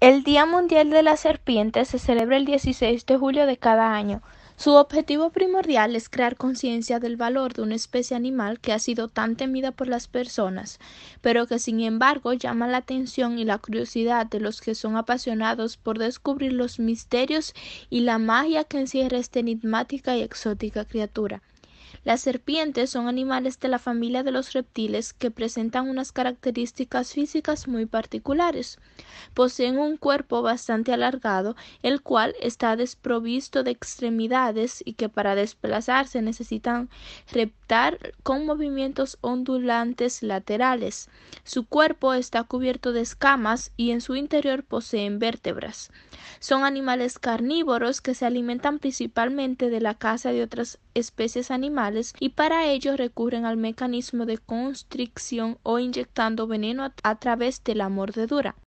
El Día Mundial de la Serpiente se celebra el 16 de julio de cada año. Su objetivo primordial es crear conciencia del valor de una especie animal que ha sido tan temida por las personas, pero que sin embargo llama la atención y la curiosidad de los que son apasionados por descubrir los misterios y la magia que encierra esta enigmática y exótica criatura. Las serpientes son animales de la familia de los reptiles que presentan unas características físicas muy particulares. Poseen un cuerpo bastante alargado, el cual está desprovisto de extremidades y que para desplazarse necesitan reptar con movimientos ondulantes laterales. Su cuerpo está cubierto de escamas y en su interior poseen vértebras. Son animales carnívoros que se alimentan principalmente de la caza de otras especies animales y para ello recurren al mecanismo de constricción o inyectando veneno a través de la mordedura.